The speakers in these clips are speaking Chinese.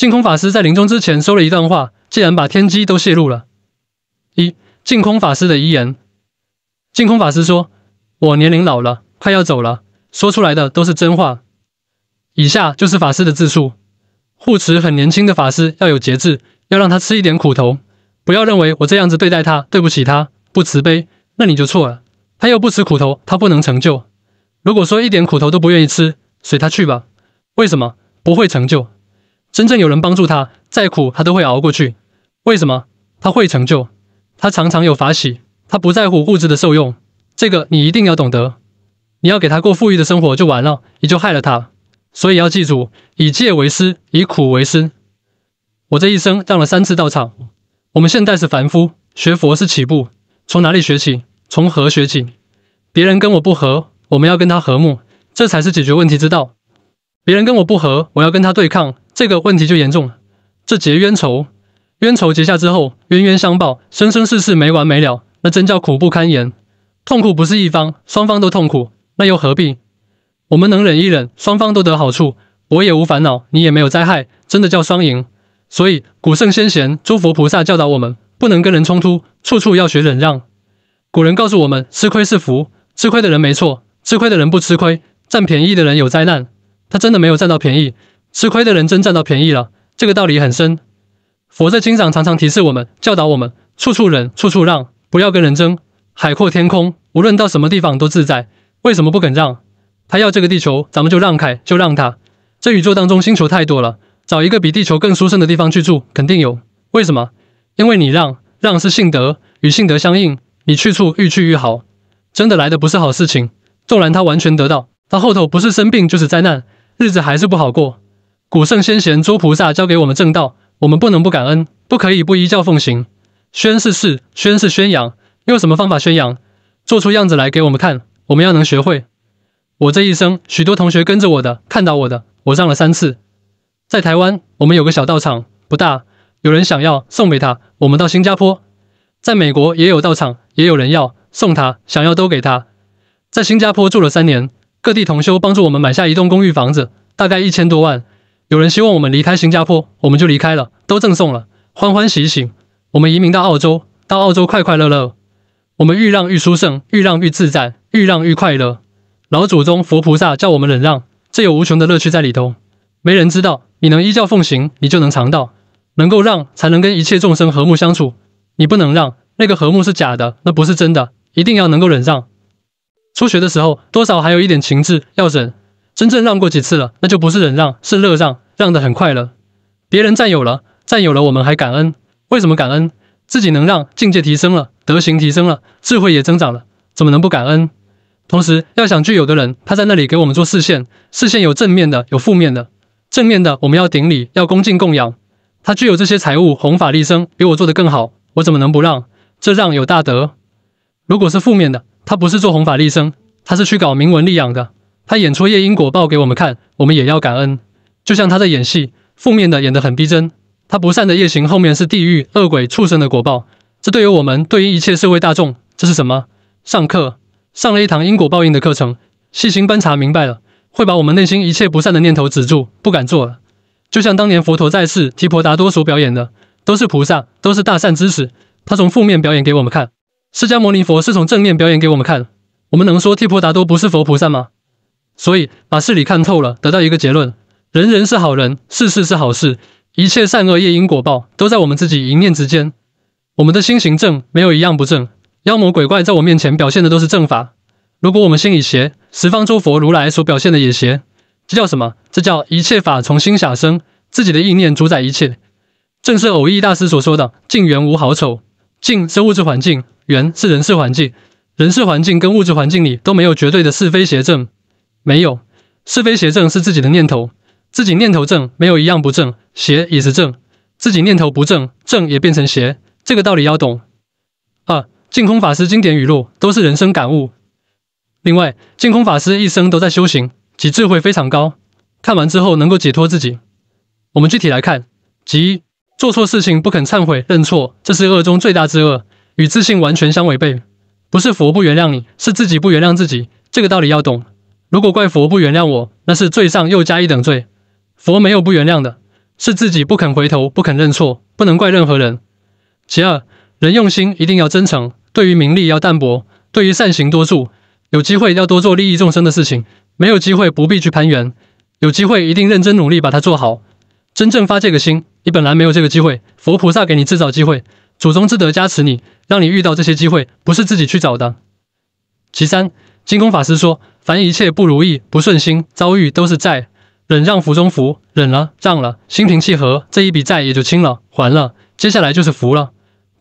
净空法师在临终之前说了一段话，竟然把天机都泄露了。一净空法师的遗言：净空法师说：“我年龄老了，快要走了，说出来的都是真话。以下就是法师的自述：护持很年轻的法师要有节制，要让他吃一点苦头，不要认为我这样子对待他对不起他，不慈悲，那你就错了。他又不吃苦头，他不能成就。如果说一点苦头都不愿意吃，随他去吧。为什么不会成就？”真正有人帮助他，再苦他都会熬过去。为什么他会成就？他常常有法喜，他不在乎物质的受用。这个你一定要懂得。你要给他过富裕的生活就完了，你就害了他。所以要记住，以戒为师，以苦为师。我这一生当了三次道场。我们现代是凡夫，学佛是起步。从哪里学起？从何学起？别人跟我不和，我们要跟他和睦，这才是解决问题之道。别人跟我不合，我要跟他对抗。这个问题就严重了。这结冤仇，冤仇结下之后，冤冤相报，生生世世没完没了，那真叫苦不堪言。痛苦不是一方，双方都痛苦，那又何必？我们能忍一忍，双方都得好处，我也无烦恼，你也没有灾害，真的叫双赢。所以古圣先贤、诸佛菩萨教导我们，不能跟人冲突，处处要学忍让。古人告诉我们，吃亏是福，吃亏的人没错，吃亏的人不吃亏，占便宜的人有灾难，他真的没有占到便宜。吃亏的人真占到便宜了，这个道理很深。佛在经上常常提示我们、教导我们，处处忍，处处让，不要跟人争。海阔天空，无论到什么地方都自在。为什么不肯让？他要这个地球，咱们就让开，就让他。这宇宙当中星球太多了，找一个比地球更舒适的地方去住，肯定有。为什么？因为你让，让是性德，与性德相应，你去处愈去愈好。真的来的不是好事情，纵然他完全得到，他后头不是生病就是灾难，日子还是不好过。古圣先贤、诸菩萨教给我们正道，我们不能不感恩，不可以不依教奉行。宣是誓，宣是宣扬，用什么方法宣扬？做出样子来给我们看。我们要能学会。我这一生，许多同学跟着我的，看到我的，我上了三次。在台湾，我们有个小道场，不大，有人想要送给他。我们到新加坡，在美国也有道场，也有人要送他，想要都给他。在新加坡住了三年，各地同修帮助我们买下一栋公寓房子，大概一千多万。有人希望我们离开新加坡，我们就离开了，都赠送了，欢欢喜喜。我们移民到澳洲，到澳洲快快乐乐。我们愈让愈殊胜，愈让愈自在，愈让愈快乐。老祖宗佛菩萨叫我们忍让，这有无穷的乐趣在里头。没人知道，你能依教奉行，你就能尝到。能够让，才能跟一切众生和睦相处。你不能让，那个和睦是假的，那不是真的。一定要能够忍让。初学的时候，多少还有一点情志要忍。真正让过几次了，那就不是忍让，是乐让，让的很快乐。别人占有了，占有了，我们还感恩。为什么感恩？自己能让，境界提升了，德行提升了，智慧也增长了，怎么能不感恩？同时，要想具有的人，他在那里给我们做视线，视线有正面的，有负面的。正面的，我们要顶礼，要恭敬供养。他具有这些财物，弘法利生比我做的更好，我怎么能不让？这让有大德。如果是负面的，他不是做弘法利生，他是去搞名闻利养的。他演出夜因果报给我们看，我们也要感恩。就像他在演戏，负面的演得很逼真。他不善的夜行后面是地狱、恶鬼、畜生的果报。这对于我们，对于一切社会大众，这是什么？上课上了一堂因果报应的课程，细心观察明白了，会把我们内心一切不善的念头止住，不敢做了。就像当年佛陀在世，提婆达多所表演的，都是菩萨，都是大善知识。他从负面表演给我们看，释迦牟尼佛是从正面表演给我们看。我们能说提婆达多不是佛菩萨吗？所以把事理看透了，得到一个结论：人人是好人，事事是好事，一切善恶业因果报都在我们自己一念之间。我们的心行正，没有一样不正。妖魔鬼怪在我面前表现的都是正法。如果我们心已邪，十方诸佛如来所表现的也邪。这叫什么？这叫一切法从心想生，自己的意念主宰一切。正是偶义大师所说的：境缘无好丑，境是物质环境，缘是人事环境。人事环境跟物质环境里都没有绝对的是非邪正。没有是非邪正，是自己的念头。自己念头正，没有一样不正；邪也是正。自己念头不正，正也变成邪。这个道理要懂。二净空法师经典语录都是人生感悟。另外，净空法师一生都在修行，其智慧非常高。看完之后能够解脱自己。我们具体来看，即做错事情不肯忏悔认错，这是恶中最大之恶，与自信完全相违背。不是佛不原谅你，是自己不原谅自己。这个道理要懂。如果怪佛不原谅我，那是罪上又加一等罪。佛没有不原谅的，是自己不肯回头，不肯认错，不能怪任何人。其二，人用心一定要真诚，对于名利要淡薄，对于善行多助，有机会要多做利益众生的事情，没有机会不必去攀缘，有机会一定认真努力把它做好，真正发这个心。你本来没有这个机会，佛菩萨给你制造机会，祖宗之德加持你，让你遇到这些机会，不是自己去找的。其三，金工法师说。凡一切不如意、不顺心遭遇都是债，忍让福中福，忍了让了，心平气和，这一笔债也就清了，还了。接下来就是福了。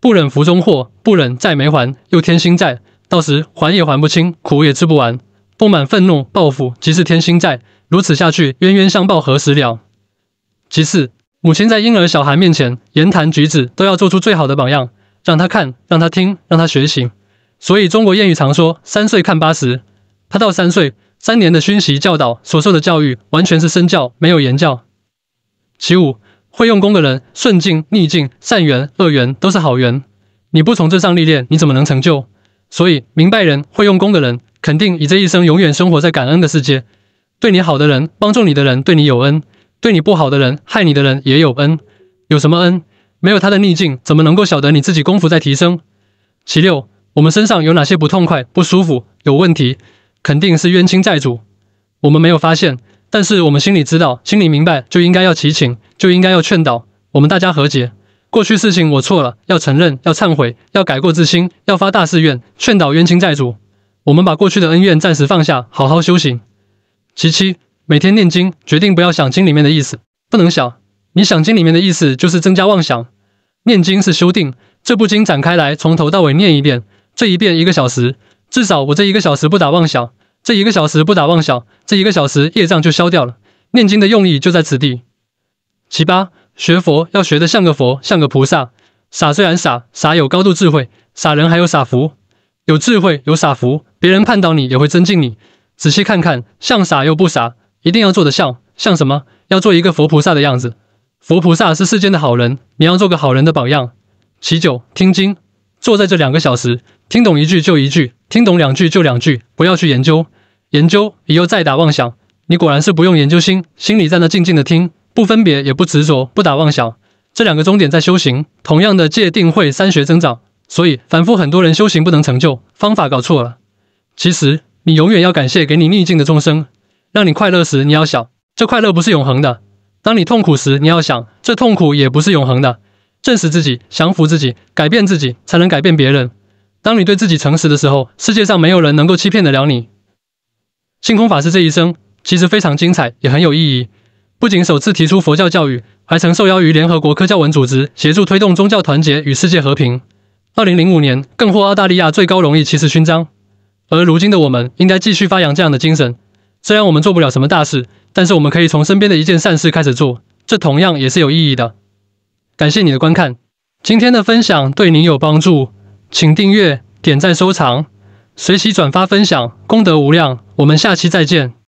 不忍福中祸，不忍债没还，又添新债，到时还也还不清，苦也吃不完。不满、愤怒、报复，即是添新债。如此下去，冤冤相报何时了？其次，母亲在婴儿、小孩面前，言谈举止都要做出最好的榜样，让他看，让他听，让他学习。所以，中国谚语常说：“三岁看八十。”他到三岁，三年的熏习教导所受的教育完全是身教，没有言教。其五，会用功的人，顺境、逆境、善缘、恶缘都是好缘。你不从这上历练，你怎么能成就？所以，明白人、会用功的人，肯定以这一生永远生活在感恩的世界。对你好的人、帮助你的人，对你有恩；对你不好的人、害你的人，也有恩。有什么恩？没有他的逆境，怎么能够晓得你自己功夫在提升？其六，我们身上有哪些不痛快、不舒服、有问题？肯定是冤亲债主，我们没有发现，但是我们心里知道，心里明白，就应该要祈请，就应该要劝导，我们大家和解。过去事情我错了，要承认，要忏悔，要改过自新，要发大誓愿，劝导冤亲债主。我们把过去的恩怨暂时放下，好好修行。其七，每天念经，决定不要想经里面的意思，不能想。你想经里面的意思，就是增加妄想。念经是修定，这部经展开来，从头到尾念一遍，这一遍一个小时。至少我这一个小时不打妄想，这一个小时不打妄想，这一个小时业障就消掉了。念经的用意就在此地。其八，学佛要学的像个佛，像个菩萨。傻虽然傻，傻有高度智慧，傻人还有傻福，有智慧有傻福，别人碰到你也会尊敬你。仔细看看，像傻又不傻，一定要做的像。像什么？要做一个佛菩萨的样子。佛菩萨是世间的好人，你要做个好人的榜样。其九，听经。坐在这两个小时，听懂一句就一句，听懂两句就两句，不要去研究，研究以后再打妄想。你果然是不用研究心，心里在那静静的听，不分别也不执着，不打妄想。这两个终点在修行，同样的界定会三学增长。所以反复很多人修行不能成就，方法搞错了。其实你永远要感谢给你逆境的众生，让你快乐时你要想，这快乐不是永恒的；当你痛苦时你要想，这痛苦也不是永恒的。证实自己，降服自己，改变自己，才能改变别人。当你对自己诚实的时候，世界上没有人能够欺骗得了你。星空法师这一生其实非常精彩，也很有意义。不仅首次提出佛教教育，还曾受邀于联合国科教文组织协助推动宗教团结与世界和平。二零零五年更获澳大利亚最高荣誉骑士勋章。而如今的我们，应该继续发扬这样的精神。虽然我们做不了什么大事，但是我们可以从身边的一件善事开始做，这同样也是有意义的。感谢你的观看，今天的分享对您有帮助，请订阅、点赞、收藏、随喜、转发、分享，功德无量。我们下期再见。